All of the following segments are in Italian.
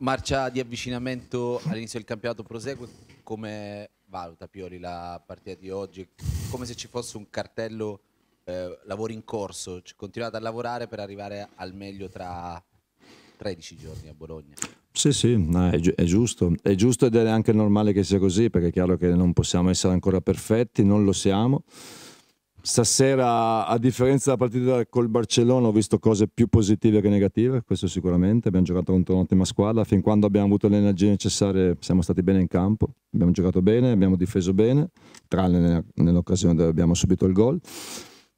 Marcia di avvicinamento all'inizio del campionato prosegue, come valuta Pioli la partita di oggi? Come se ci fosse un cartello eh, lavoro in corso, continuate a lavorare per arrivare al meglio tra 13 giorni a Bologna. Sì, sì, no, è, gi è, giusto. È giusto ed è anche normale che sia così, perché è chiaro che non possiamo essere ancora perfetti, non lo siamo. Stasera, a differenza della partita col Barcellona, ho visto cose più positive che negative, questo sicuramente. Abbiamo giocato contro un'ottima squadra, fin quando abbiamo avuto le energie necessarie siamo stati bene in campo, abbiamo giocato bene, abbiamo difeso bene, tranne nell'occasione dove abbiamo subito il gol.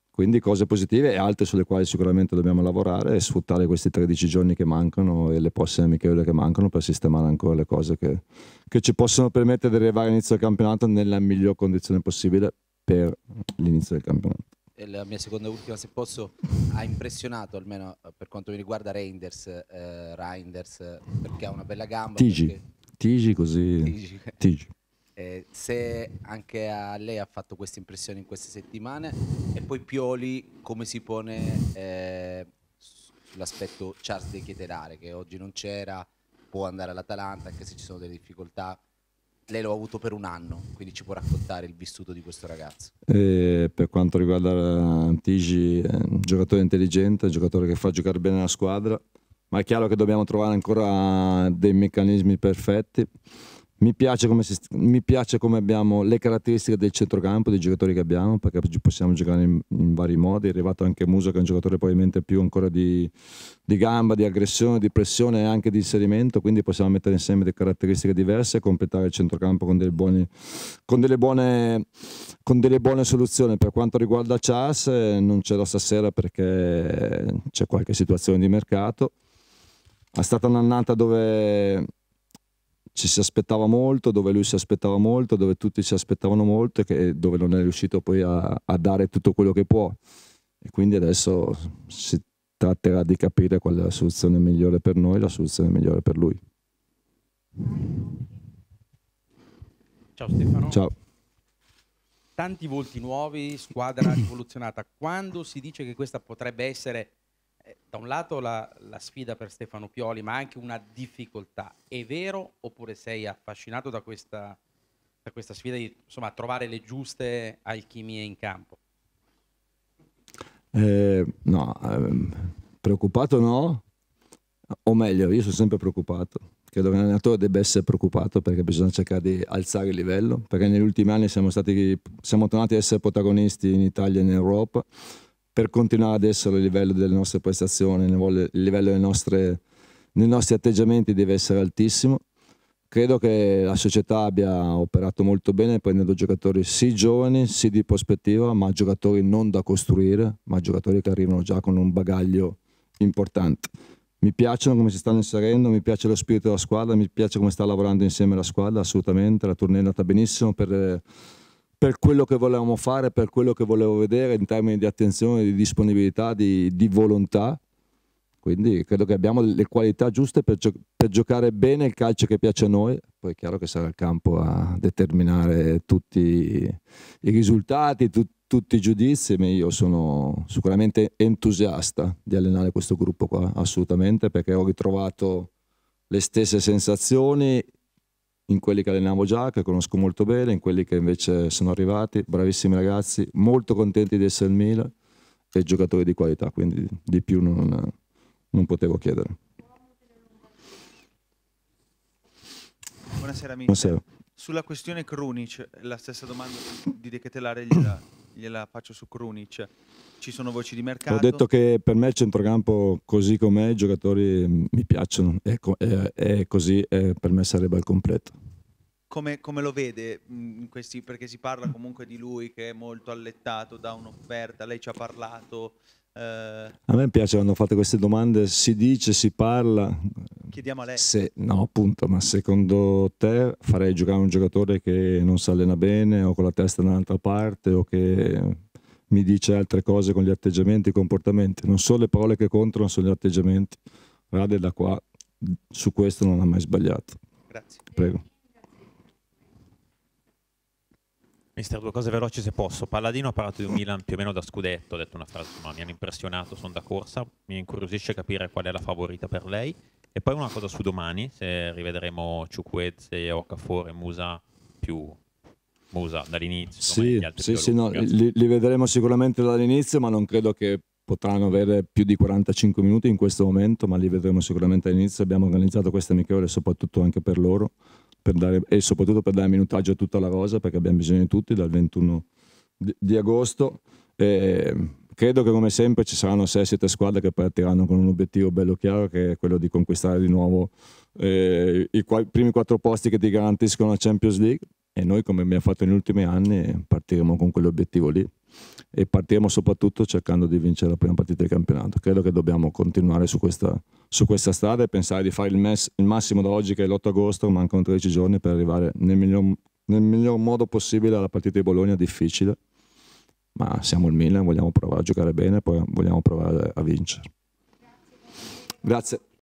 Quindi cose positive e altre sulle quali sicuramente dobbiamo lavorare e sfruttare questi 13 giorni che mancano e le prossime amichevole che mancano per sistemare ancora le cose che, che ci possono permettere di arrivare all'inizio del campionato nella miglior condizione possibile per l'inizio del campionato. E la mia seconda e ultima, se posso, ha impressionato almeno eh, per quanto mi riguarda Reinders, eh, Reinders perché ha una bella gamba. Tigi, perché... Tigi così. Tigi. Tigi. Eh, se anche a lei ha fatto questa impressione in queste settimane e poi Pioli come si pone eh, sull'aspetto Charles De Chieterare che oggi non c'era, può andare all'Atalanta anche se ci sono delle difficoltà lei l'ha avuto per un anno, quindi ci può raccontare il vissuto di questo ragazzo. E per quanto riguarda eh, Antigi, è un giocatore intelligente, un giocatore che fa giocare bene la squadra, ma è chiaro che dobbiamo trovare ancora dei meccanismi perfetti mi piace, come, mi piace, come, abbiamo le caratteristiche del centrocampo, dei giocatori che abbiamo, perché possiamo giocare in, in vari modi. È arrivato anche Musa, che è un giocatore probabilmente più ancora di, di, gamba, di aggressione, di pressione e anche di inserimento. Quindi possiamo mettere insieme delle caratteristiche diverse e completare il centrocampo con delle buone, con delle buone, con delle buone soluzioni. Per quanto riguarda Chas, eh, non c'era stasera perché c'è qualche situazione di mercato. È stata un'annata dove ci si aspettava molto, dove lui si aspettava molto, dove tutti si aspettavano molto e dove non è riuscito poi a, a dare tutto quello che può. E quindi adesso si tratterà di capire qual è la soluzione migliore per noi, la soluzione migliore per lui. Ciao Stefano. Ciao. Tanti volti nuovi, squadra rivoluzionata. Quando si dice che questa potrebbe essere da un lato la, la, sfida per Stefano Pioli, ma anche una difficoltà. È vero oppure sei affascinato da questa, da questa sfida di insomma, trovare le giuste alchimie in campo? Eh, no, ehm, preoccupato no, o meglio, io sono sempre preoccupato. Credo che un allenatore debba essere preoccupato perché bisogna cercare di alzare il livello, perché negli ultimi anni siamo, stati, siamo tornati a essere protagonisti in Italia e in Europa per continuare ad essere il livello delle nostre prestazioni, il livello delle nostre, dei nostri atteggiamenti deve essere altissimo. Credo che la società abbia operato molto bene prendendo giocatori sì giovani, sì di prospettiva, ma giocatori non da costruire, ma giocatori che arrivano già con un bagaglio importante. Mi piacciono come si stanno inserendo, mi piace lo spirito della squadra, mi piace come sta lavorando insieme la squadra, assolutamente. La tournée è andata benissimo per per quello che volevamo fare, per quello che volevo vedere in termini di attenzione, di disponibilità, di, di volontà. Quindi credo che abbiamo le qualità giuste per, gio per, giocare bene il calcio che piace a noi. Poi è chiaro che sarà il campo a determinare tutti i risultati, tu tutti i giudizi, ma io sono sicuramente entusiasta di allenare questo gruppo qua, assolutamente, perché ho ritrovato le stesse sensazioni, in quelli che allenavo già, che conosco molto bene, in quelli che invece sono arrivati, bravissimi ragazzi, molto contenti di essere il Milan e giocatori di qualità, quindi di più non, non potevo chiedere. Buonasera, amico. Buonasera. Sulla questione Krunic, la stessa domanda di De Ketelare gli dà gliela faccio su Krunic. Ci sono voci di mercato. Ho detto che per me il centrocampo così com'è, i giocatori mm, mi piacciono e, e, e così e per me sarebbe al completo. Come, come, lo vede? Mm, questi, perché si parla comunque di lui che è molto allettato da un'offerta, lei ci ha parlato. Eh... A me piace quando fate queste domande, si dice, si parla, Chiediamo a lei. Se, no, appunto, ma secondo te farei giocare un giocatore che non si allena bene o con la testa da un'altra parte o che mi dice altre cose con gli atteggiamenti i comportamenti? Non sono le parole che contano, sono gli atteggiamenti. Rade da qua, su questo non ha mai sbagliato. Grazie. Prego. Mister, due cose veloci se posso. Palladino ha parlato di un Milan più o meno da scudetto, ha detto una frase, ma mi hanno impressionato, sono da corsa. Mi incuriosisce capire qual è la favorita per lei. E poi una cosa su domani, se rivedremo Ciuquezze, Okafor Musa più Musa dall'inizio. Sì, sì, sì no, li, li, vedremo sicuramente dall'inizio, ma non credo che potranno avere più di 45 minuti in questo momento, ma li vedremo sicuramente all'inizio. Abbiamo organizzato queste amichevole soprattutto anche per loro per dare, e soprattutto per dare minutaggio a tutta la rosa perché abbiamo bisogno di tutti dal 21 di, di agosto. E, Credo che come sempre ci saranno 6-7 squadre che partiranno con un obiettivo bello chiaro che è quello di conquistare di nuovo eh, i qu primi 4 posti che ti garantiscono la Champions League e noi come abbiamo fatto negli ultimi anni partiremo con quell'obiettivo lì e partiremo soprattutto cercando di vincere la prima partita del campionato. Credo che dobbiamo continuare su questa, su questa strada e pensare di fare il, mess, il, massimo da oggi che è l'8 agosto, mancano 13 giorni per arrivare nel miglior, nel miglior modo possibile alla partita di Bologna difficile ma siamo il Milan, vogliamo provare a giocare bene, poi vogliamo provare a vincere. Grazie.